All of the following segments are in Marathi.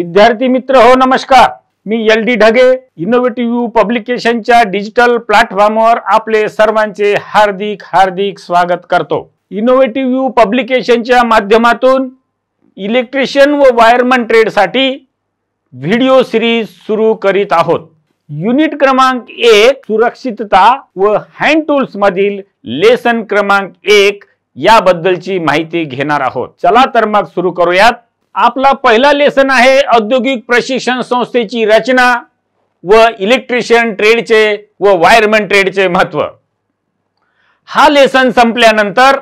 विद्यार्थी मित्र हो नमस्कार मी एल डी ढगे इनोव्हेटिव्ह पब्लिकेशनच्या डिजिटल प्लॅटफॉर्मवर आपले सर्वांचे हार्दिक हार्दिक स्वागत करतो इनोव्हेटिव्ह पब्लिकेशनच्या माध्यमातून इलेक्ट्रिशियन व वायरमन ट्रेडसाठी व्हिडिओ सिरीज सुरू करीत आहोत युनिट क्रमांक एक सुरक्षितता व हँड टूल्स मधील लेसन क्रमांक एक याबद्दलची माहिती घेणार आहोत चला तर मग सुरू करूयात आपला पहिला लेसन आहे औद्योगिक प्रशिक्षण संस्थेची रचना व इलेक्ट्रिशियन ट्रेडचे व वायरमन ट्रेडचे महत्व हा लेसन संपल्यानंतर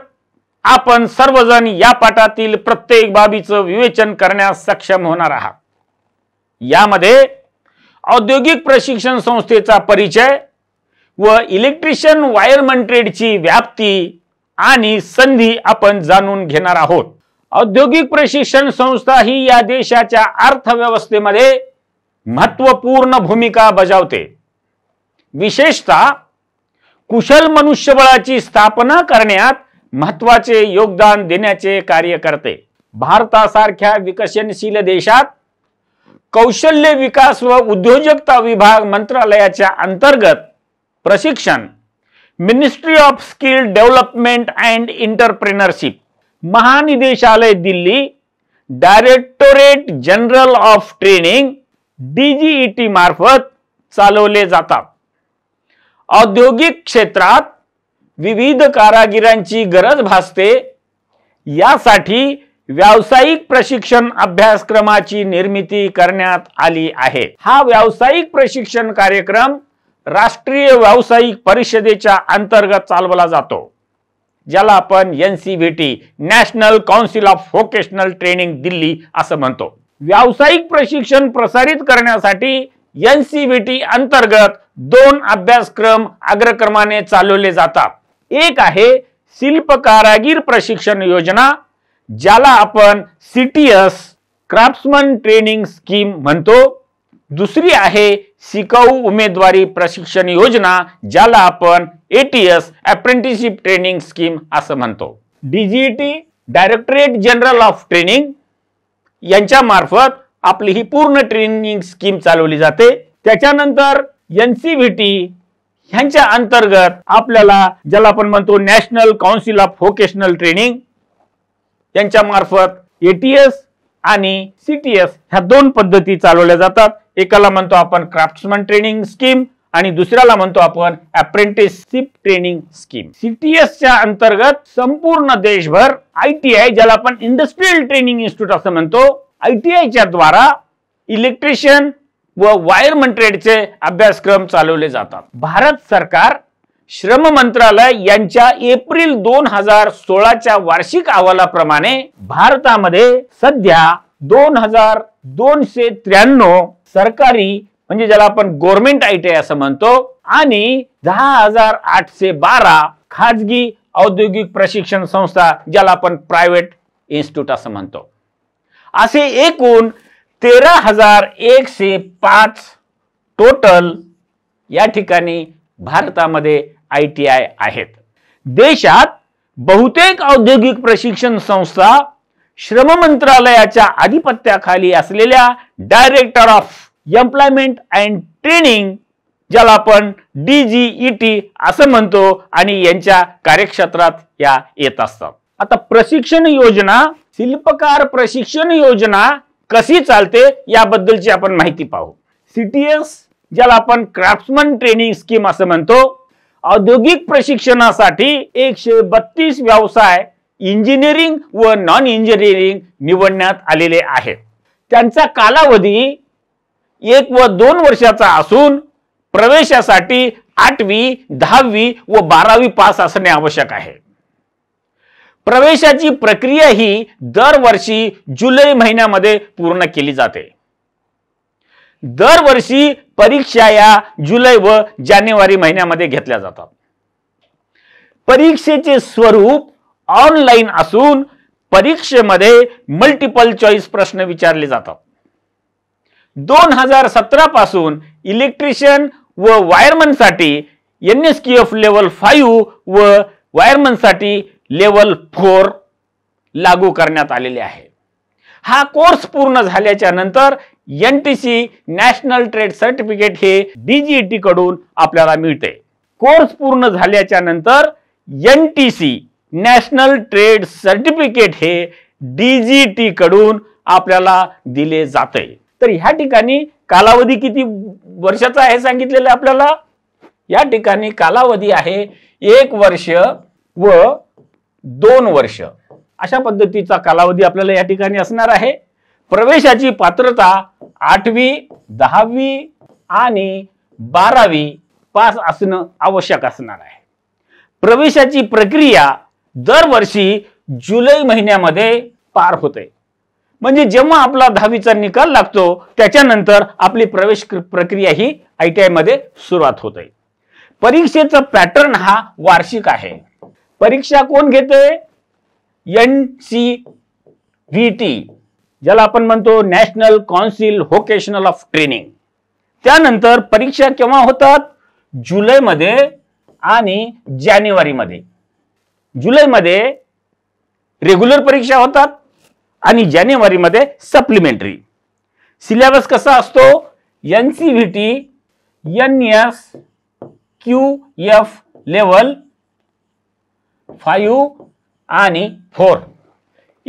आपण सर्वजण या पाठातील प्रत्येक बाबीचं विवेचन करण्यास सक्षम होणार आहात यामध्ये औद्योगिक प्रशिक्षण संस्थेचा परिचय व इलेक्ट्रिशियन वायरमन ट्रेडची व्याप्ती आणि संधी आपण जाणून घेणार आहोत औद्योगिक प्रशिक्षण संस्था ही या देशाच्या अर्थव्यवस्थेमध्ये महत्वपूर्ण भूमिका बजावते विशेषतः कुशल मनुष्यबळाची स्थापना करण्यात महत्वाचे योगदान देण्याचे कार्य करते भारतासारख्या विकसनशील देशात कौशल्य विकास व उद्योजकता विभाग मंत्रालयाच्या अंतर्गत प्रशिक्षण ministry of skill development and entrepreneurship महानिदेशालय Delhi directorate general of training DGET मार्फत चालवले जातात औद्योगिक क्षेत्रात विविध कारागिरांची गरज भासते यासाठी व्यावसायिक प्रशिक्षण अभ्यासक्रमाची निर्मिती करण्यात आली आहे हा व्यावसायिक प्रशिक्षण कार्यक्रम राष्ट्रीय व्यावसायिक परिषदेच्या अंतर्गत चालवला जातो ज्याला आपण N C V T national council of vocational training Delhi असं म्हणतो व्यावसायिक प्रशिक्षण प्रसारित करण्यासाठी एन सी व्ही टी अंतर्गत दोन अभ्यासक्रम अग्रक्रमाने चालवले जातात एक आहे शिल्प कारागीर प्रशिक्षण योजना ज्याला आपण सीटीएस क्राफ्ट्समन ट्रेनिंग स्कीम म्हणतो दुसरी आहे शिकाऊ उमेदवारी प्रशिक्षण योजना ज्याला आपण एटीएस अप्रेंटिसशिप ट्रेनिंग स्कीम असं म्हणतो DGT directorate general of training यांच्या मार्फत आपली ही पूर्ण ट्रेनिंग स्कीम चालवली जाते त्याच्यानंतर एन सी व्ही टी ह्यांच्या अंतर्गत आपल्याला ज्याला आपण म्हणतो national council of vocational training यांच्या मार्फत एटीएस आणि सीटीएस ह्या दोन पद्धती चालवल्या जातात एकाला म्हणतो आपण क्राफ्ट्समन ट्रेनिंग स्कीम आणि दुसऱ्याला म्हणतो आपण अप्रेंटिसशिप ट्रेनिंग स्कीम च्या अंतर्गत संपूर्ण देशभर आयटीआय ज्याला आपण इंडस्ट्रियल ट्रेनिंग इन्स्टिट्यूट असं म्हणतो च्या द्वारा इलेक्ट्रिशियन व वायरमन ट्रेडचे अभ्यासक्रम चालवले जातात भारत सरकार श्रम मंत्रालय यांच्या एप्रिल दोन हजार सोळाच्या वार्षिक अहवालाप्रमाणे भारतामध्ये सध्या दोन हजार दोनशे त्र्याण्णव सरकारी म्हणजे ज्याला आपण गव्हर्नमेंट आय टी आय असं म्हणतो आणि दहा हजार आठशे बारा खाजगी औद्योगिक प्रशिक्षण संस्था ज्याला आपण प्रायव्हेट इन्स्टिट्यूट असं म्हणतो असे एकूण तेरा हजार एकशे पाच टोटल या ठिकाणी भारतामध्ये आय टी आय आहेत देशात बहुतेक औद्योगिक प्रशिक्षण संस्था श्रम मंत्रालयाच्या आधिपत्याखाली असलेल्या director of employment and training ज्याला आपण टी e असं म्हणतो आणि यांच्या कार्यक्षेत्रात या येत असतात आता प्रशिक्षण योजना शिल्पकार प्रशिक्षण योजना कशी चालते याबद्दलची आपण माहिती पाहू एस ज्याला आपण क्राफ्टमन ट्रेनिंग स्कीम असं म्हणतो औद्योगिक प्रशिक्षणासाठी एकशे बत्तीस व्यवसाय इंजिनिअरिंग व नॉन इंजिनिअरिंग निवडण्यात आलेले आहेत त्यांचा कालावधी एक व दोन वर्षाचा असून प्रवेशासाठी आठवी दहावी व बारावी पास असणे आवश्यक आहे प्रवेशाची प्रक्रिया ही दरवर्षी जुलै महिन्यामध्ये पूर्ण केली जाते दरवर्षी परीक्षा या जुलै व जानेवारी महिन्यामध्ये घेतल्या जातात परीक्षेचे स्वरूप ऑनलाईन असून परीक्षेमध्ये मल्टिपल चॉईस प्रश्न विचारले जातात दोन हजार सतरा पासून इलेक्ट्रिशियन व वायरमनसाठी N S K F level five व वायरमनसाठी लेवल फोर लागू करण्यात आलेले आहे हा कोर्स पूर्ण झाल्याच्या नंतर N T C national trade certificate हे डीजीटी e कडून आपल्याला मिळते कोर्स पूर्ण झाल्याच्या नंतर N T C national trade certificate हे डीजीटी e कडून आपल्याला दिले जाते तर ह्या ठिकाणी कालावधी किती वर्षाचा आहे सांगितलेलं आपल्याला या ठिकाणी कालावधी आहे एक वर्ष व दोन वर्ष अशा पद्धतीचा कालावधी आपल्याला या ठिकाणी असणार आहे प्रवेशाची पात्रता आठवी दहावी आणि बारावी पास असणं आवश्यक असणार आहे प्रवेशाची प्रक्रिया दरवर्षी जुलै महिन्यामध्ये पार होते म्हणजे जेव्हा आपला दहावीचा निकाल लागतो त्याच्यानंतर आपली प्रवेश प्रक्रिया ही आय टी आयमध्ये सुरुवात होते परीक्षेचा पॅटर्न हा वार्षिक आहे परीक्षा कोण घेते एन सी व्ही टी ज्याला आपण म्हणतो national council vocational of training त्यानंतर परीक्षा केव्हा होतात जुलैमध्ये आणि जानेवारीमध्ये जुलैमध्ये रेग्युलर परीक्षा होतात आणि जानेवारीमध्ये सप्लिमेंटरी सिलेबस कसा असतो N C V T N S Q F level five आणि फोर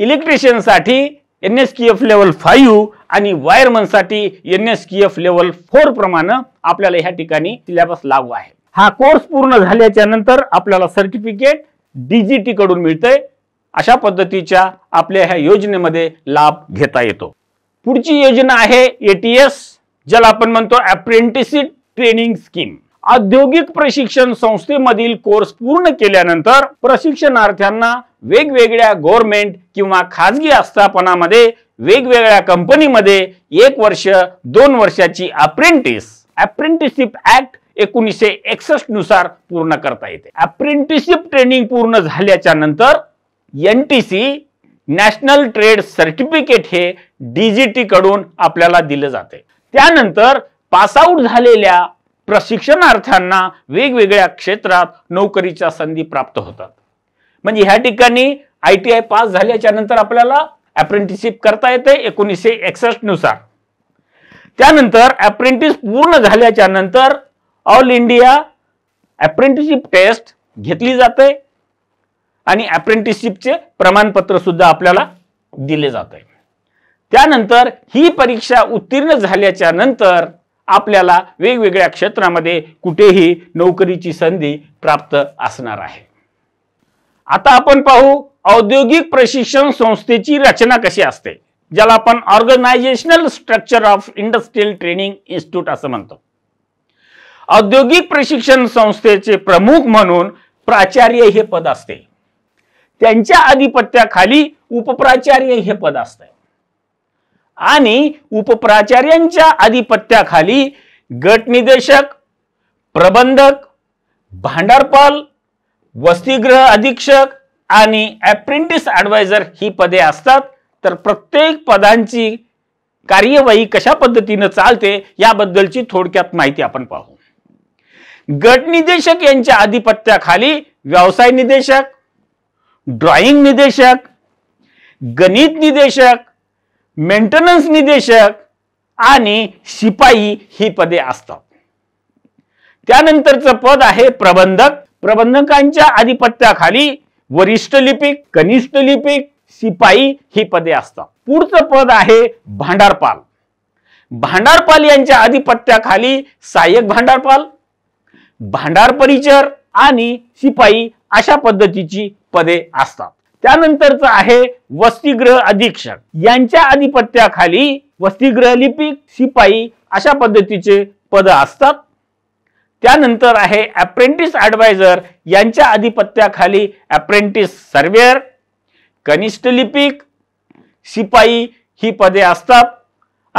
इलेक्ट्रिशियनसाठी N S Q F level five आणि वायरमनसाठी N S Q F level four प्रमाणे आपल्याला ह्या ठिकाणी लागू आहे हा कोर्स पूर्ण झाल्याच्या नंतर आपल्याला सर्टिफिकेट डीजीटी कडून मिळतंय अशा पद्धतीच्या आपल्या ह्या योजनेमध्ये लाभ घेता येतो पुढची योजना आहे एटीएस ज्याला आपण म्हणतो अप्रेंटिसिप ट्रेनिंग स्कीम औद्योगिक प्रशिक्षण संस्थेमधील कोर्स पूर्ण केल्यानंतर प्रशिक्षणार्थ्यांना वेगवेगळ्या गव्हर्नमेंट किंवा खाजगी आस्थापनामध्ये वेगवेगळ्या कंपनीमध्ये एक वर्ष दोन वर्षाची अप्रेंटिस अप्रेंटिसशिप ऍक्ट एकोणीसशे एकसष्ट नुसार पूर्ण करता येते अप्रेंटिसशिप ट्रेनिंग पूर्ण झाल्याच्या नंतर N T C national trade certificate हे डीजीटी कडून आपल्याला दिलं जाते त्यानंतर पासआउट झालेल्या प्रशिक्षणार्थ्यांना वेगवेगळ्या क्षेत्रात नोकरीच्या संधी प्राप्त होतात म्हणजे ह्या ठिकाणी आय टी आय पास झाल्याच्या नंतर आपल्याला अप्रेंटिसशिप करता येते एकोणीसशे एकसष्ट नुसार त्यानंतर अप्रेंटिस पूर्ण झाल्याच्या नंतर ऑल इंडिया अप्रेंटिसशिप टेस्ट घेतली जाते आणि अप्रेंटिसशिपचे प्रमाणपत्र सुद्धा आपल्याला दिले जाते त्यानंतर ही परीक्षा उत्तीर्ण झाल्याच्या नंतर आपल्याला वेगवेगळ्या क्षेत्रामध्ये कुठेही नोकरीची संधी प्राप्त असणार आहे आता आपण पाहू औद्योगिक प्रशिक्षण संस्थेची रचना कशी असते ज्याला आपण organisational structure of industrial training institute असं म्हणतो औद्योगिक प्रशिक्षण संस्थेचे प्रमुख म्हणून प्राचार्य हे पद असते त्यांच्या आधिपत्याखाली उपप्राचार्य हे पद असते आणि उपप्राचार्यांच्या आधिपत्याखाली गटनिदेशक प्रबंधक भांडारपाल वसतिगृह अधीक्षक आणि अप्रेंटिस ॲडवायझर ही पदे असतात तर प्रत्येक पदांची कार्यवाही कशा पद्धतीनं चालते याबद्दलची थोडक्यात माहिती आपण पाहू गटनिदेशक यांच्या आधिपत्याखाली व्यवसाय निदेशक ड्रॉइंग निदेशक गणित निदेशक मेंटेनन्स निदेशक आणि शिपाई ही पदे असतात त्यानंतरचं पद आहे प्रबंधक प्रबंधकांच्या आधिपत्याखाली वरिष्ठ लिपिक कनिष्ठ लिपिक सिपाई ही पदे असतात पुढचं पद आहे भांडारपाल भांडारपाल यांच्या आधिपत्याखाली सहाय्यक भांडारपाल भांडार परिचर आणि शिपाई अशा पद्धतीची पदे असतात त्यानंतरचं आहे वस्तीग्रह अधीक्षक यांच्या आधिपत्याखाली वस्तीग्रह लिपिक शिपाई अशा पद्धतीचे पद असतात त्यानंतर आहे अप्रेंटिस ॲडवायझर यांच्या आधिपत्याखाली अप्रेंटिस सर्वेअर कनिष्ठ लिपिक शिपाई ही पदे असतात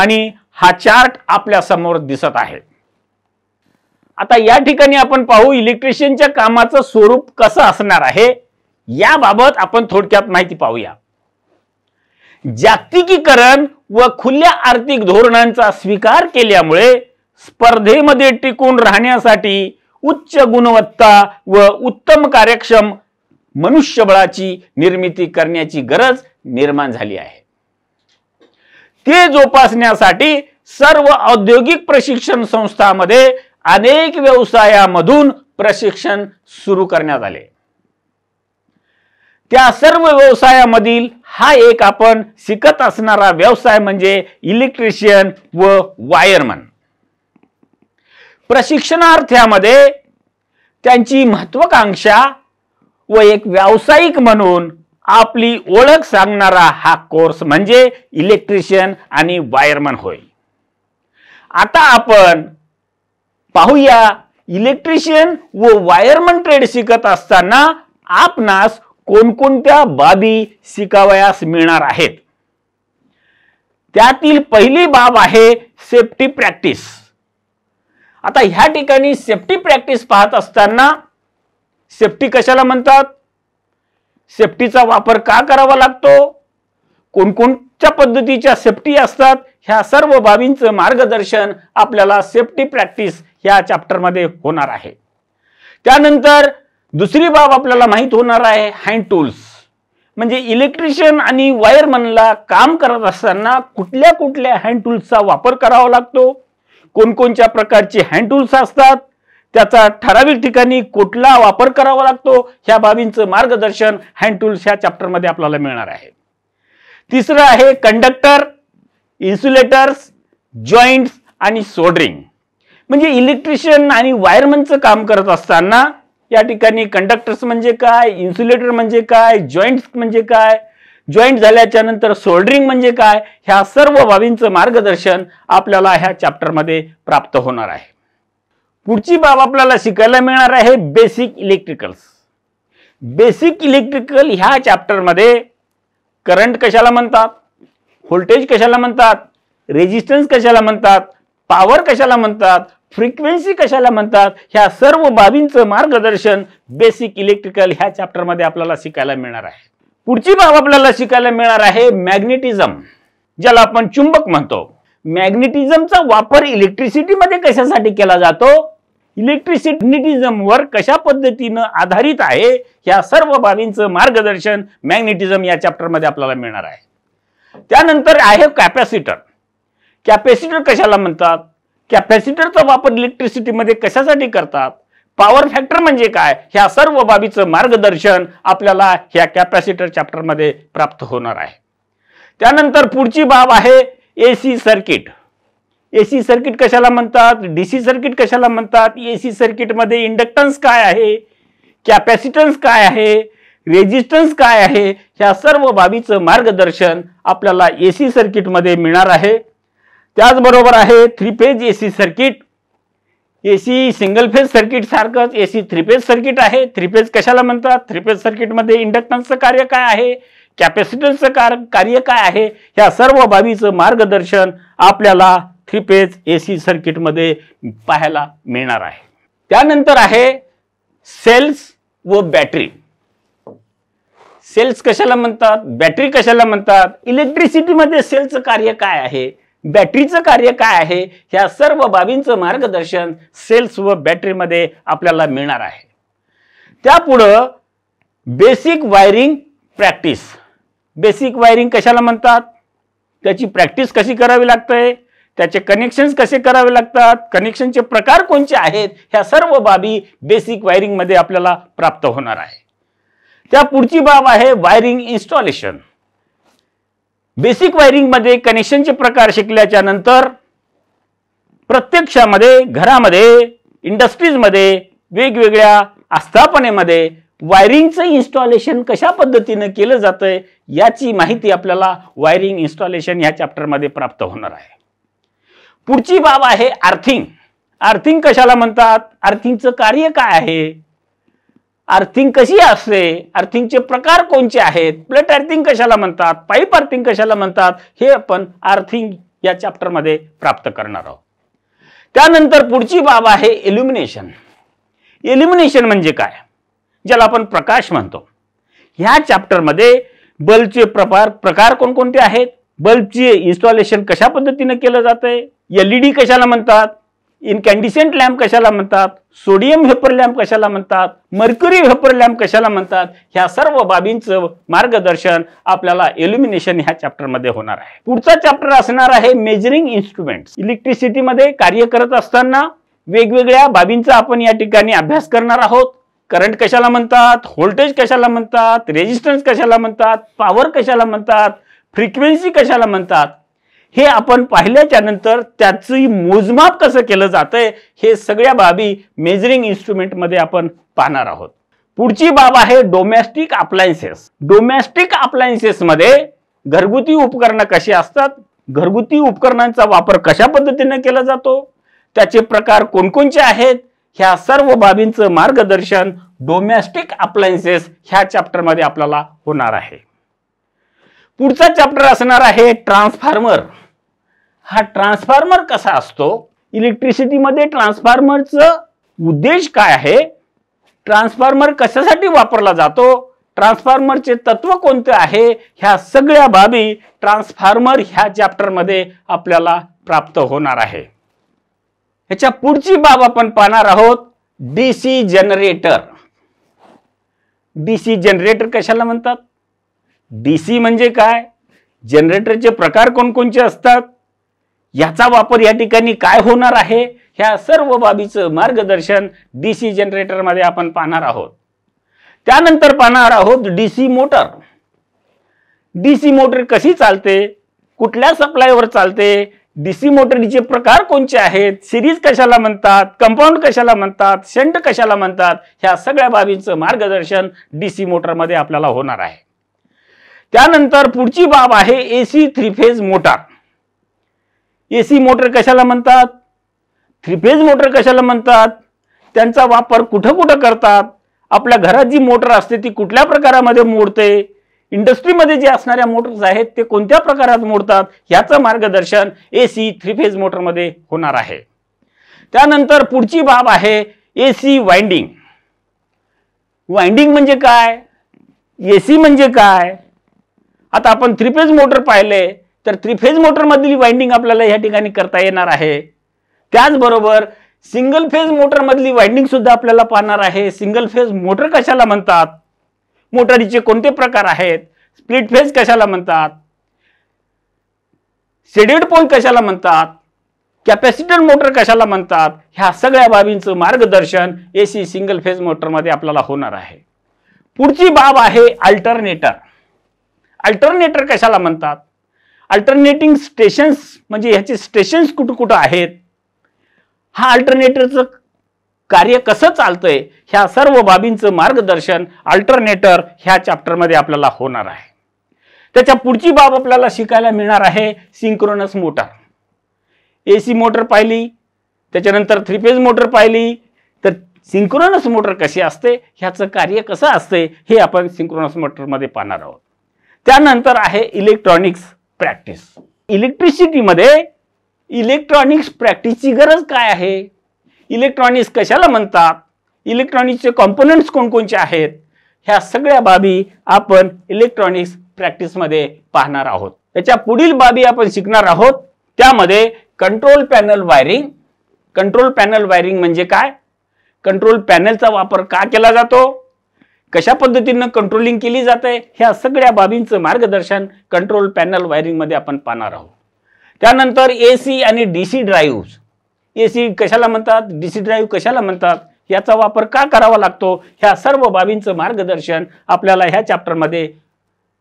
आणि हा चार्ट आपल्या समोर दिसत आहे आता या ठिकाणी आपण पाहू इलेक्ट्रिशियनच्या कामाचं स्वरूप कसं असणार आहे याबाबत आपण थोडक्यात माहिती पाहूया जागतिकीकरण व खुल्या आर्थिक धोरणांचा स्वीकार केल्यामुळे स्पर्धेमध्ये टिकून राहण्यासाठी उच्च गुणवत्ता व उत्तम कार्यक्षम मनुष्यबळाची निर्मिती करण्याची गरज निर्माण झाली आहे ते जोपासण्यासाठी सर्व औद्योगिक प्रशिक्षण संस्थांमध्ये अनेक व्यवसायामधून प्रशिक्षण सुरू करण्यात आले त्या सर्व व्यवसायामधील हा एक आपण शिकत असणारा व्यवसाय म्हणजे इलेक्ट्रिशियन व वायरमन प्रशिक्षणार्थ्यामध्ये त्यांची महत्वाकांक्षा व एक व्यावसायिक म्हणून आपली ओळख सांगणारा हा कोर्स म्हणजे इलेक्ट्रिशियन आणि वायरमन होय आता आपण पाहूया इलेक्ट्रिशियन व वायरमन ट्रेड शिकत असताना आपणास कोणकोणत्या बाबी शिकावयास मिळणार आहेत त्यातील पहिली बाब आहे सेफ्टी प्रॅक्टिस आता ह्या ठिकाणी सेफ्टी प्रॅक्टिस पाहत असताना सेफ्टी कशाला म्हणतात सेफ्टीचा वापर का करावा लागतो कोणकोणत्या पद्धतीच्या सेफ्टी असतात ह्या सर्व बाबींचं मार्गदर्शन आपल्याला सेफ्टी प्रॅक्टिस ह्या चॅप्टरमध्ये होणार आहे त्यानंतर दुसरी बाब आपल्याला माहीत होणार आहे हँड टूल्स म्हणजे इलेक्ट्रिशियन आणि वायरमनला काम करत असताना कुठल्या कुठल्या हँड टूल्सचा वापर करावा लागतो कोणकोणत्या प्रकारचे हँडटूल्स असतात त्याचा ठराविक ठिकाणी कुठला वापर करावा लागतो ह्या बाबींचं मार्गदर्शन टूल्स ह्या चॅप्टरमध्ये आपल्याला मिळणार आहे तिसरं आहे कंडक्टर इन्सुलेटर्स जॉईंट्स आणि सोल्डरिंग म्हणजे इलेक्ट्रिशियन आणि वायरमनचं काम करत असताना या ठिकाणी कंडक्टर्स म्हणजे काय इन्सुलेटर म्हणजे काय जॉईंट्स म्हणजे काय जॉईंट झाल्याच्या नंतर सोल्डरिंग म्हणजे काय ह्या सर्व बाबींचं मार्गदर्शन आपल्याला ह्या चॅप्टरमध्ये प्राप्त होणार आहे पुढची बाब आपल्याला शिकायला मिळणार आहे बेसिक इलेक्ट्रिकल्स बेसिक इलेक्ट्रिकल ह्या चॅप्टरमध्ये करंट कशाला म्हणतात व्होल्टेज कशाला म्हणतात रेजिस्टन्स कशाला म्हणतात पॉवर कशाला म्हणतात फ्रिक्वेन्सी कशाला म्हणतात ह्या सर्व बाबींचं मार्गदर्शन बेसिक इलेक्ट्रिकल ह्या चॅप्टरमध्ये आपल्याला शिकायला मिळणार आहे पुढची बाब आपल्याला शिकायला मिळणार आहे मॅग्नेटिझम ज्याला आपण चुंबक म्हणतो मॅग्नेटिझमचा वापर इलेक्ट्रिसिटीमध्ये कशासाठी केला जातो वर कशा पद्धतीनं आधारित आहे ह्या सर्व बाबींचं मार्गदर्शन मॅग्नेटिझम या चॅप्टरमध्ये आपल्याला मिळणार आहे त्यानंतर आहे कॅपॅसिटर कॅपॅसिटर कशाला म्हणतात कॅपॅसिटरचा वापर इलेक्ट्रिसिटीमध्ये कशासाठी करतात पॉवर फॅक्टर म्हणजे काय ह्या सर्व बाबीचं मार्गदर्शन आपल्याला ह्या कॅपॅसिटर चॅप्टरमध्ये प्राप्त होणार आहे त्यानंतर पुढची बाब आहे A C circuit A C circuit कशाला म्हणतात डी सी सर्किट कशाला म्हणतात ए सी सर्किटमध्ये इंडक्टन्स काय आहे कॅपॅसिटन्स काय आहे रेजिस्टन्स काय आहे ह्या सर्व बाबीचं मार्गदर्शन आपल्याला ए सी सर्किटमध्ये मिळणार आहे त्याचबरोबर आहे three phase A C circuit AC single phase circuit सारखंच एसी थ्री फेज सर्किट आहे थ्री फेज कशाला म्हणतात थ्री फेज सर्किटमध्ये इंडक्टन्सचं कार्य काय आहे कॅपॅसिटन्सचं कार कार्य काय आहे ह्या सर्व बाबीचं मार्गदर्शन आपल्याला थ्री फेज एसी सर्किटमध्ये पाहायला मिळणार आहे त्यानंतर आहे सेल्स व बॅटरी सेल्स कशाला म्हणतात बॅटरी कशाला म्हणतात इलेक्ट्रिसिटीमध्ये सेलचं कार्य काय आहे बॅटरीचं कार्य काय आहे ह्या सर्व बाबींचं मार्गदर्शन सेल्स व बॅटरीमध्ये आपल्याला मिळणार आहे त्यापुढं basic wiring practice basic wiring कशाला म्हणतात त्याची प्रॅक्टिस कशी करावी लागते त्याचे कनेक्शन्स कसे करावे लागतात कनेक्शनचे प्रकार कोणते आहेत ह्या सर्व बाबी बेसिक वायरिंगमध्ये आपल्याला प्राप्त होणार आहे त्या पुढची बाब आहे वायरिंग इन्स्टॉलेशन बेसिक वायरिंगमध्ये कनेक्शनचे प्रकार शिकल्याच्या नंतर प्रत्यक्षामध्ये घरामध्ये इंडस्ट्रीजमध्ये वेगवेगळ्या आस्थापनेमध्ये वायरिंगचं इन्स्टॉलेशन कशा पद्धतीनं केलं जातं याची माहिती आपल्याला वायरिंग इन्स्टॉलेशन ह्या चॅप्टरमध्ये प्राप्त होणार आहे पुढची बाब आहे आर्थिंग आर्थिंग कशाला म्हणतात आर्थिंगचं कार्य काय आहे अर्थिंग कशी असते अर्थिंगचे प्रकार कोणते आहेत प्लेट अर्थिंग कशाला म्हणतात पाईप अर्थिंग कशाला म्हणतात हे आपण अर्थिंग या चॅप्टरमध्ये प्राप्त करणार आहोत त्यानंतर पुढची बाब आहे एल्युमिनेशन एल्युमिनेशन म्हणजे काय ज्याला आपण प्रकाश म्हणतो ह्या चॅप्टरमध्ये बल्बचे प्रकार प्रकार कोणकोणते आहेत बल्बचे इन्स्टॉलेशन कशा पद्धतीने केलं जातं एल ई डी कशाला म्हणतात इनकॅन्डिसेंट लॅम्प कशाला म्हणतात सोडियम व्हेपर लॅम्प कशाला म्हणतात मर्क्युरी व्हेपर लॅम्प कशाला म्हणतात ह्या सर्व बाबींचं मार्गदर्शन आपल्याला एल्युमिनेशन ह्या चॅप्टरमध्ये होणार आहे पुढचा चॅप्टर असणार आहे मेजरिंग इन्स्ट्रुमेंट इलेक्ट्रिसिटीमध्ये कार्य करत असताना वेगवेगळ्या बाबींचा आपण या ठिकाणी अभ्यास करणार आहोत करंट कशाला म्हणतात व्होल्टेज कशाला म्हणतात रेजिस्टन्स कशाला म्हणतात पॉवर कशाला म्हणतात फ्रिक्वेन्सी कशाला म्हणतात हे आपण पाहिल्याच्या नंतर त्याची मोजमाप कसं केलं जातंय हे सगळ्या बाबी मेजरिंग इन्स्ट्रुमेंटमध्ये आपण पाहणार आहोत पुढची बाब आहे डोमेस्टिक अप्लायन्सेस डोमेस्टिक अप्लायन्सेसमध्ये घरगुती उपकरणं कशी असतात घरगुती उपकरणांचा वापर कशा पद्धतीने केला जातो त्याचे प्रकार कोणकोणते आहेत ह्या सर्व बाबींचं मार्गदर्शन डोमेस्टिक अप्लायन्सेस ह्या चॅप्टरमध्ये आपल्याला होणार आहे पुढचा चॅप्टर असणार आहे ट्रान्सफॉर्मर हा ट्रान्सफॉर्मर कसा असतो इलेक्ट्रिसिटीमध्ये ट्रान्सफॉर्मरचं उद्देश काय आहे ट्रान्सफॉर्मर कशासाठी वापरला जातो ट्रान्सफॉर्मरचे तत्व कोणते आहे ह्या सगळ्या बाबी ट्रान्सफॉर्मर ह्या चॅप्टरमध्ये आपल्याला प्राप्त होणार आहे ह्याच्या पुढची बाब आपण पाहणार आहोत डीसी जनरेटर डीसी जनरेटर कशाला म्हणतात डीसी म्हणजे काय जनरेटरचे प्रकार कोणकोणते असतात याचा वापर या ठिकाणी काय होणार आहे ह्या सर्व बाबीचं मार्गदर्शन डी सी जनरेटरमध्ये आपण पाहणार आहोत त्यानंतर पाहणार आहोत D C motor D C motor कशी चालते कुठल्या सप्लायवर चालते डी सी मोटरीचे प्रकार कोणते आहेत सिरीज कशाला म्हणतात कंपाऊंड कशाला म्हणतात शंट कशाला म्हणतात ह्या सगळ्या बाबींचं मार्गदर्शन डी सी मोटरमध्ये आपल्याला होणार आहे त्यानंतर पुढची बाब आहे AC three phase motor A C motor कशाला म्हणतात थ्री फेज मोटर कशाला म्हणतात त्यांचा वापर कुठं कुठं करतात आपल्या घरात जी मोटर असते ती कुठल्या प्रकारामध्ये मोडते इंडस्ट्रीमध्ये जे असणाऱ्या मोटर्स आहेत ते कोणत्या प्रकारात मोडतात ह्याचं मार्गदर्शन ए सी थ्री फेज मोटरमध्ये होणार आहे त्यानंतर पुढची बाब आहे ए सी वाइंडिंग वाइंडिंग म्हणजे काय ए सी म्हणजे काय आता आपण थ्री फेज मोटर पाहिले तर थ्री त्रिफेज मोटरमधली वाइंडिंग आपल्याला या ठिकाणी करता येणार आहे त्याचबरोबर सिंगल फेज मोटरमधली वाइंडिंग सुद्धा आपल्याला पाहणार आहे सिंगल फेज मोटर कशाला म्हणतात मोटरीचे कोणते प्रकार आहेत स्प्लिट फेज कशाला म्हणतात सेड्युड पोल कशाला म्हणतात कॅपॅसिटर मोटर कशाला म्हणतात ह्या सगळ्या बाबींचं मार्गदर्शन एसी सिंगल फेज मोटरमध्ये आपल्याला होणार आहे पुढची बाब आहे अल्टरनेटर अल्टरनेटर कशाला म्हणतात अल्टरनेटिंग स्टेशन्स म्हणजे ह्याचे स्टेशन्स कुठं कुठं आहेत हा अल्टरनेटरचं कार्य कसं चालतंय ह्या सर्व बाबींचं मार्गदर्शन अल्टरनेटर ह्या चॅप्टरमध्ये आपल्याला होणार आहे त्याच्या पुढची बाब आपल्याला शिकायला मिळणार आहे synchronous motor A C motor पाहिली त्याच्यानंतर थ्री थ्रीपेज मोटर पाहिली तर सिंक्रोनस मोटर कशी असते ह्याचं कार्य कसं असते हे आपण सिंक्रोनस मोटरमध्ये पाहणार आहोत त्यानंतर आहे इलेक्ट्रॉनिक्स प्रॅक्टिस इलेक्ट्रिसिटीमध्ये इलेक्ट्रॉनिक्स प्रॅक्टिसची गरज काय आहे इलेक्ट्रॉनिक्स कशाला म्हणतात इलेक्ट्रॉनिक्सचे कॉम्पोनंट्स कोणकोणचे आहेत ह्या सगळ्या बाबी आपण इलेक्ट्रॉनिक्स प्रॅक्टिसमध्ये पाहणार आहोत त्याच्या पुढील बाबी आपण शिकणार आहोत त्यामध्ये control panel wiring control panel wiring म्हणजे काय कंट्रोल पॅनलचा वापर का केला जातो कशा पद्धतीनं कंट्रोलिंग केली जात आहे ह्या सगळ्या बाबींचं मार्गदर्शन कंट्रोल पॅनल वायरिंगमध्ये आपण पाहणार आहोत त्यानंतर ए सी आणि D C drive A C कशाला म्हणतात डी सी ड्राईव्ह कशाला म्हणतात याचा वापर का करावा लागतो ह्या सर्व बाबींचं मार्गदर्शन आपल्याला ह्या चॅप्टरमध्ये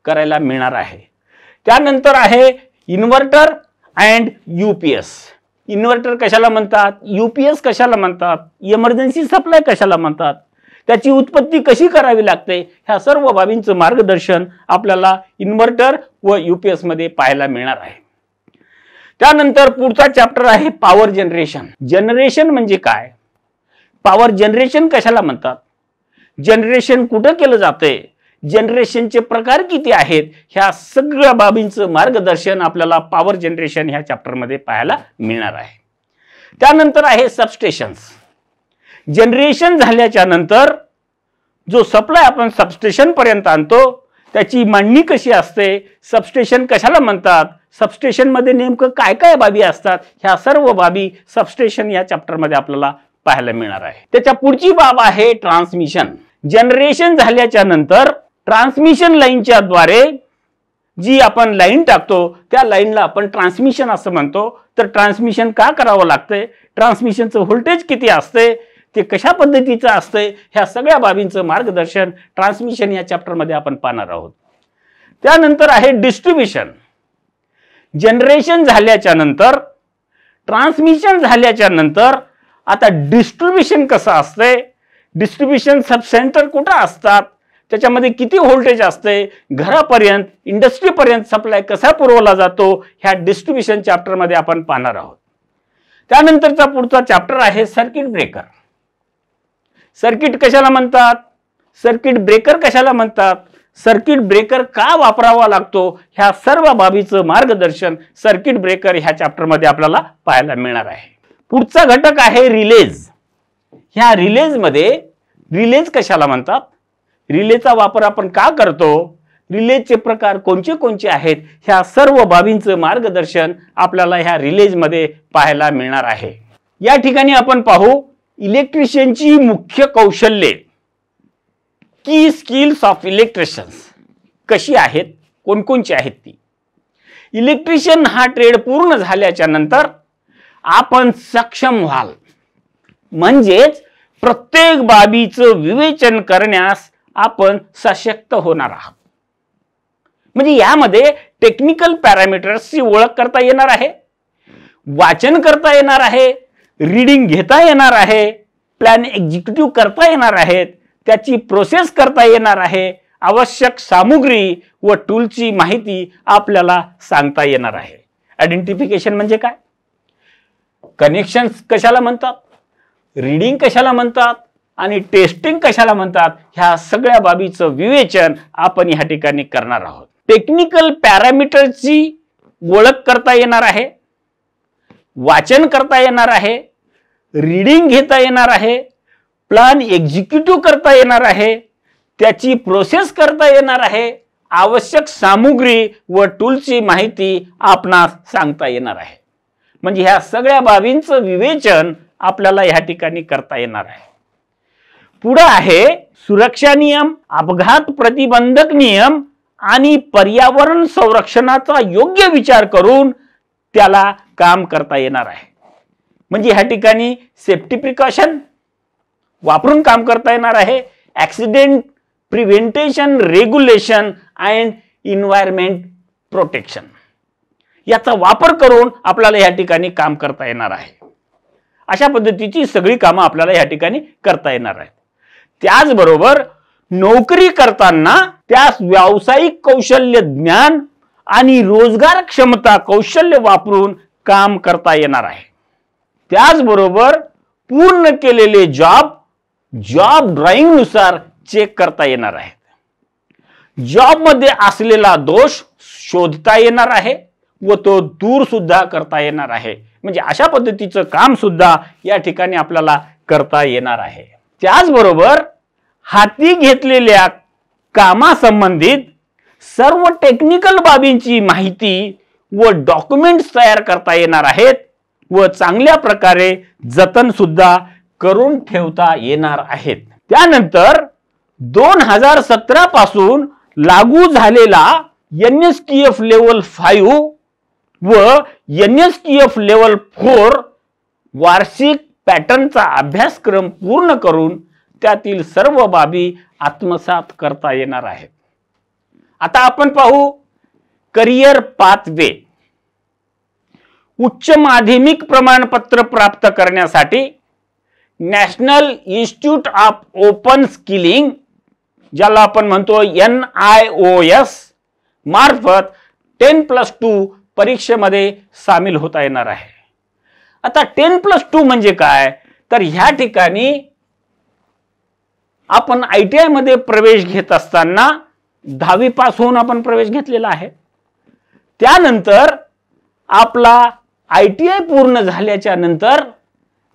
करायला मिळणार आहे त्यानंतर आहे inverter and U P S inverter कशाला म्हणतात यू पी एस कशाला म्हणतात इमर्जन्सी सप्लाय कशाला म्हणतात त्याची उत्पत्ती कशी करावी लागते ह्या सर्व बाबींचं मार्गदर्शन आपल्याला इन्व्हर्टर व यूपीएस मध्ये पाहायला मिळणार आहे त्यानंतर पुढचा चॅप्टर आहे पॉवर जनरेशन जनरेशन म्हणजे काय पॉवर जनरेशन कशाला म्हणतात जनरेशन कुठं केलं जाते जनरेशनचे प्रकार किती आहेत ह्या सगळ्या बाबींचं मार्गदर्शन आपल्याला पॉवर जनरेशन ह्या चॅप्टरमध्ये पाहायला मिळणार आहे त्यानंतर आहे सबस्टेशन्स जनरेशन झाल्याच्या नंतर जो सप्लाय आपण सबस्टेशनपर्यंत आणतो त्याची मांडणी कशी असते सबस्टेशन कशाला म्हणतात सबस्टेशनमध्ये नेमकं काय काय बाबी असतात ह्या सर्व बाबी सबस्टेशन या चॅप्टरमध्ये आपल्याला पाहायला मिळणार आहे त्याच्या पुढची बाब आहे ट्रान्समिशन जनरेशन झाल्याच्या नंतर ट्रान्समिशन लाईनच्या द्वारे जी आपण लाईन टाकतो त्या लाईनला आपण ट्रान्समिशन असं म्हणतो तर ट्रान्समिशन का करावं लागतंय ट्रान्समिशनचं व्होल्टेज किती असते ते कशा पद्धतीचं असतंय ह्या सगळ्या बाबींचं मार्गदर्शन ट्रान्समिशन या चॅप्टरमध्ये आपण पाहणार आहोत त्यानंतर आहे डिस्ट्रीब्युशन जनरेशन झाल्याच्या नंतर ट्रान्समिशन झाल्याच्या नंतर आता डिस्ट्रीब्युशन कसं असतंय डिस्ट्रीब्युशन सब सेंटर कुठं असतात त्याच्यामध्ये किती व्होल्टेज असते घरापर्यंत इंडस्ट्रीपर्यंत सप्लाय कसा पुरवला जातो ह्या डिस्ट्रीब्युशन चॅप्टरमध्ये आपण पाहणार आहोत त्यानंतरचा पुढचा चॅप्टर आहे सर्किट ब्रेकर सर्किट कशाला म्हणतात सर्किट ब्रेकर कशाला म्हणतात सर्किट ब्रेकर का वापरावा लागतो ह्या सर्व बाबीचं मार्गदर्शन सर्किट ब्रेकर ह्या चॅप्टरमध्ये आपल्याला पाहायला मिळणार आहे पुढचा घटक आहे रिलेज ह्या रिलेजमध्ये रिलेज कशाला म्हणतात रिलेचा वापर आपण का करतो रिलेजचे प्रकार कोणचे कोणचे आहेत ह्या सर्व बाबींचं मार्गदर्शन आपल्याला ह्या रिलेजमध्ये पाहायला मिळणार आहे या ठिकाणी आपण पाहू इलेक्ट्रिशियनची मुख्य कौशल्ये की स्किल्स ऑफ इलेक्ट्रिशियन्स कशी आहेत कोणकोणची आहेत ती इलेक्ट्रिशियन हा ट्रेड पूर्ण झाल्याच्या नंतर आपण सक्षम व्हाल म्हणजेच प्रत्येक बाबीचं विवेचन करण्यास आपण सशक्त होणार आहात म्हणजे यामध्ये टेक्निकल पॅरामीटर्सची ओळख करता येणार आहे वाचन करता येणार आहे रीडिंग घेता येणार आहे प्लॅन एक्झिक्युटिव्ह करता येणार आहेत त्याची प्रोसेस करता येणार आहे आवश्यक सामुग्री व टूलची माहिती आपल्याला सांगता येणार आहे आयडेंटिफिकेशन म्हणजे काय कनेक्शन्स कशाला म्हणतात रीडिंग कशाला म्हणतात आणि टेस्टिंग कशाला म्हणतात ह्या सगळ्या बाबीचं विवेचन आपण ह्या ठिकाणी करणार आहोत टेक्निकल पॅरामीटरची ओळख करता येणार आहे वाचन करता येणार आहे रीडिंग घेता येणार आहे प्लॅन एक्झिक्युटिव्ह करता येणार आहे त्याची प्रोसेस करता येणार आहे आवश्यक सामुग्री व टूलची माहिती आपणास सांगता येणार आहे म्हणजे ह्या सगळ्या बाबींचं विवेचन आपल्याला ह्या ठिकाणी करता येणार आहे पुढं आहे सुरक्षा नियम अपघात प्रतिबंधक नियम आणि पर्यावरण संरक्षणाचा योग्य विचार करून त्याला काम करता येणार आहे म्हणजे ह्या ठिकाणी सेफ्टी प्रिकॉशन वापरून काम करता येणार आहे accident prevention regulation and environment protection याचा वापर करून आपल्याला या ठिकाणी काम करता येणार आहे अशा पद्धतीची सगळी कामं आपल्याला या ठिकाणी करता येणार आहेत त्याचबरोबर नोकरी करताना त्यास व्यावसायिक कौशल्य ज्ञान आणि रोजगार क्षमता कौशल्य वापरून काम करता येणार आहे त्याचबरोबर पूर्ण केलेले जॉब जॉब ड्रॉइंग नुसार चेक करता येणार आहेत जॉबमध्ये असलेला दोष शोधता येणार आहे व तो दूर सुद्धा करता येणार आहे म्हणजे अशा पद्धतीचं काम सुद्धा या ठिकाणी आपल्याला करता येणार आहे त्याचबरोबर हाती घेतलेल्या कामासंबंधित सर्व टेक्निकल बाबींची माहिती व डॉक्युमेंट्स तयार करता येणार आहेत व चांगल्या प्रकारे जतन सुद्धा करून ठेवता येणार आहेत त्यानंतर दोन हजार सतरा पासून लागू झालेला N S T F level five व एन एफ लेवल फोर वार्षिक पॅटर्नचा अभ्यासक्रम पूर्ण करून त्यातील सर्व बाबी आत्मसात करता येणार आहेत आता आपण पाहू करिअर पाथवे उच्च माध्यमिक प्रमाणपत्र प्राप्त करण्यासाठी national institute of open skilling ज्याला आपण म्हणतो एन आय ओ एस मार्फत टेन प्लस टू परीक्षेमध्ये सामील होता येणार आहे आता टेन प्लस टू म्हणजे काय तर ह्या ठिकाणी आपण आय टी आयमध्ये प्रवेश घेत असताना दहावी पास होऊन आपण प्रवेश घेतलेला आहे त्यानंतर आपला आय टी आय पूर्ण झाल्याच्या नंतर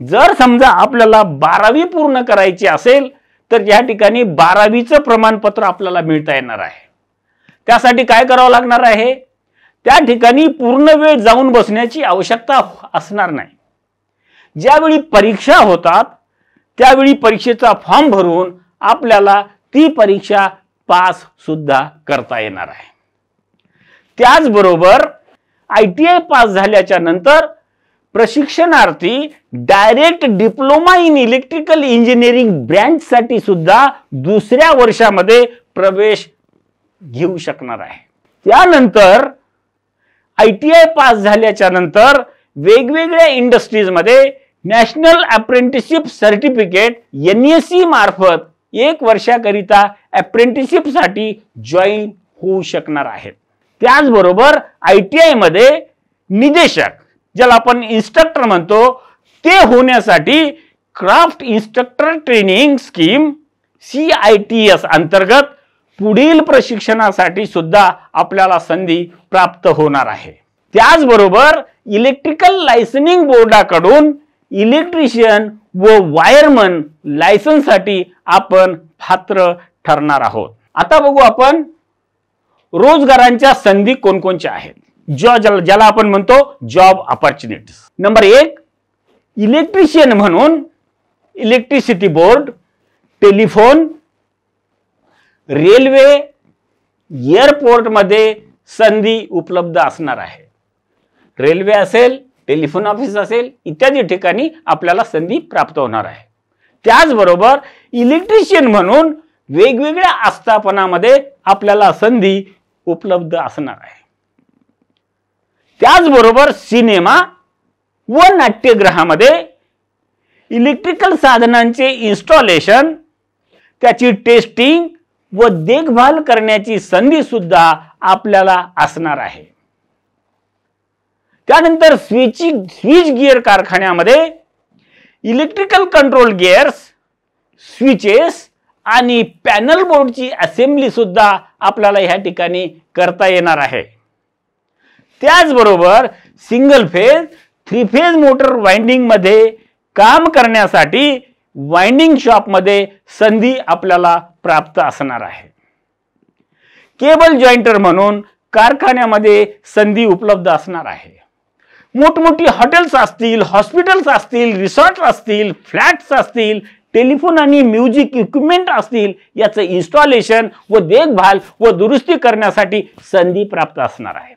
जर समजा आपल्याला बारावी पूर्ण करायची असेल तर या ठिकाणी बारावीचं प्रमाणपत्र आपल्याला मिळता येणार आहे त्यासाठी काय करावं लागणार आहे त्या ठिकाणी पूर्ण वेळ जाऊन बसण्याची आवश्यकता असणार नाही ज्यावेळी परीक्षा होतात त्यावेळी परीक्षेचा फॉर्म भरून आपल्याला ती परीक्षा पास सुद्धा करता येणार आहे त्याचबरोबर आय टी आय पास झाल्याच्या नंतर प्रशिक्षणार्थी direct diploma in electrical engineering ब्रँचसाठी सुद्धा दुसऱ्या वर्षामध्ये प्रवेश घेऊ शकणार आहे त्यानंतर आय टी आय पास झाल्याच्या नंतर वेगवेगळ्या इंडस्ट्रीजमध्ये national apprenticeship certificate N S C मार्फत एक वर्षाकरिता अप्रेंटिसशिपसाठी जॉईन होऊ शकणार आहेत त्याचबरोबर आय टी आयमध्ये निदेशक ज्याला आपण इन्स्ट्रक्टर म्हणतो ते होण्यासाठी craft instructor training scheme C I T S अंतर्गत पुढील प्रशिक्षणासाठी सुद्धा आपल्याला संधी प्राप्त होणार आहे त्याचबरोबर इलेक्ट्रिकल लायसनिंग बोर्डाकडून इलेक्ट्रिशियन व वायरमन लायसनसाठी आपण पात्र ठरणार आहोत आता बघू आपण रोजगारांच्या संधी कोणकोणच्या आहेत जॉ ज्याला आपण म्हणतो जॉब ऑपॉर्च्युनिटीज नंबर एक इलेक्ट्रिशियन म्हणून इलेक्ट्रिसिटी बोर्ड टेलिफोन रेल्वे एअरपोर्टमध्ये संधी उपलब्ध असणार आहे रेल्वे असेल टेलिफोन ऑफिस असेल इत्यादी ठिकाणी आपल्याला संधी प्राप्त होणार आहे त्याचबरोबर इलेक्ट्रिशियन म्हणून वेगवेगळ्या आस्थापनामध्ये आपल्याला संधी उपलब्ध असणार आहे त्याचबरोबर सिनेमा व नाट्यगृहामध्ये इलेक्ट्रिकल साधनांचे इन्स्टॉलेशन त्याची टेस्टिंग व देखभाल करण्याची संधी सुद्धा आपल्याला असणार आहे त्यानंतर स्विची स्विच गिअर कारखान्यामध्ये इलेक्ट्रिकल कंट्रोल गिअर्स स्विचेस आणि पॅनल बोर्डची असेंब्ली सुद्धा आपल्याला ह्या ठिकाणी करता येणार आहे त्याचबरोबर single phase three phase motor मध्ये काम करण्यासाठी वाइंडिंग शॉपमध्ये संधी आपल्याला प्राप्त असणार आहे केबल जॉइंटर म्हणून कारखान्यामध्ये संधी उपलब्ध असणार आहे मोठमोठी हॉटेल्स असतील हॉस्पिटल्स असतील रिसॉर्ट्स असतील फ्लॅट्स असतील टेलिफोन आणि म्युझिक इक्विपमेंट असतील याचं इन्स्टॉलेशन व देखभाल व दुरुस्ती करण्यासाठी संधी प्राप्त असणार आहे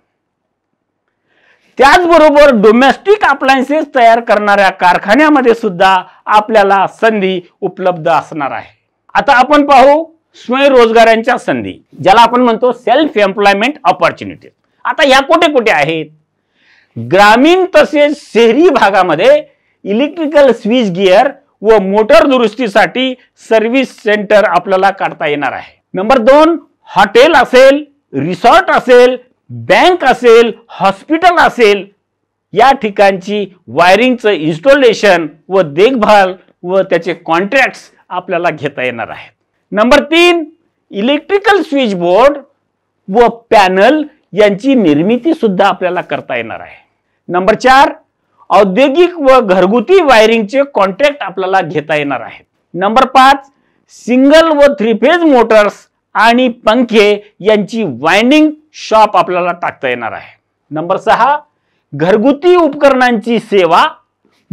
त्याचबरोबर डोमेस्टिक अप्लायन्सेस तयार करणाऱ्या कारखान्यामध्ये सुद्धा आपल्याला संधी उपलब्ध असणार आहे आता आपण पाहू स्वयंरोजगारांच्या संधी ज्याला आपण म्हणतो सेल्फ एम्प्लॉयमेंट ऑपॉर्च्युनिटीज आता या कुठे कुठे आहेत ग्रामीण तसेच शहरी भागामध्ये इलेक्ट्रिकल स्विच गिअर व मोटर दुरुस्तीसाठी सर्व्हिस सेंटर आपल्याला काढता येणार आहे नंबर दोन हॉटेल असेल रिसॉर्ट असेल बँक असेल हॉस्पिटल असेल या ठिकाणची वायरिंगचं इन्स्टॉलेशन व देखभाल व त्याचे कॉन्ट्रॅक्ट्स आपल्याला घेता येणार आहेत नंबर तीन इलेक्ट्रिकल स्विच बोर्ड व पॅनल यांची निर्मिती सुद्धा आपल्याला करता येणार आहे नंबर चार औद्योगिक व घरगुती वायरिंगचे कॉन्ट्रॅक्ट आपल्याला घेता येणार आहेत नंबर पाच सिंगल व थ्री फेज मोटर्स आणि पंखे यांची वाइंडिंग शॉप आपल्याला टाकता येणार आहे नंबर सहा घरगुती उपकरणांची सेवा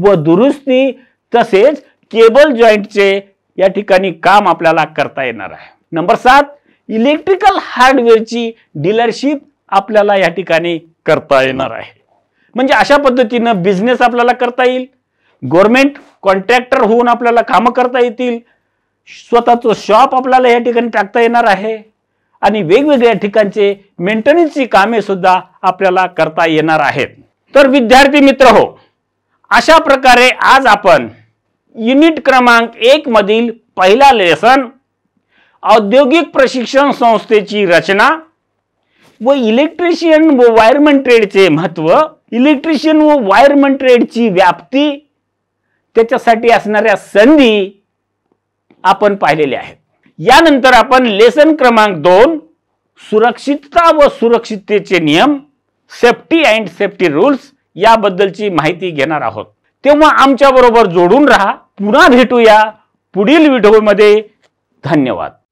व दुरुस्ती तसेच केबल जॉईंटचे या ठिकाणी काम आपल्याला करता येणार आहे नंबर सात इलेक्ट्रिकल हार्डवेअरची डीलरशिप आपल्याला या ठिकाणी करता येणार आहे म्हणजे अशा पद्धतीनं बिझनेस आपल्याला करता येईल गव्हर्मेंट कॉन्ट्रॅक्टर होऊन आपल्याला कामं करता येतील स्वतःचं शॉप आपल्याला या ठिकाणी टाकता येणार आहे आणि वेगवेगळ्या ठिकाणचे मेंटेनन्सची कामे सुद्धा आपल्याला करता येणार आहेत तर विद्यार्थी मित्र हो अशा प्रकारे आज आपण युनिट क्रमांक एक मधील पहिला लेसन औद्योगिक प्रशिक्षण संस्थेची रचना व इलेक्ट्रिशियन व वायरमन ट्रेडचे महत्त्व इलेक्ट्रिशियन व वायरमन ट्रेडची व्याप्ती त्याच्यासाठी असणाऱ्या संधी आपण पाहिलेल्या आहेत यानंतर आपण लेसन क्रमांक दोन सुरक्षितता व सुरक्षिततेचे नियम सेफ्टी अँड सेफ्टी रूल्स याबद्दलची माहिती घेणार आहोत तेव्हा आमच्याबरोबर जोडून राहा पुन्हा भेटूया पुढील व्हिडिओमध्ये धन्यवाद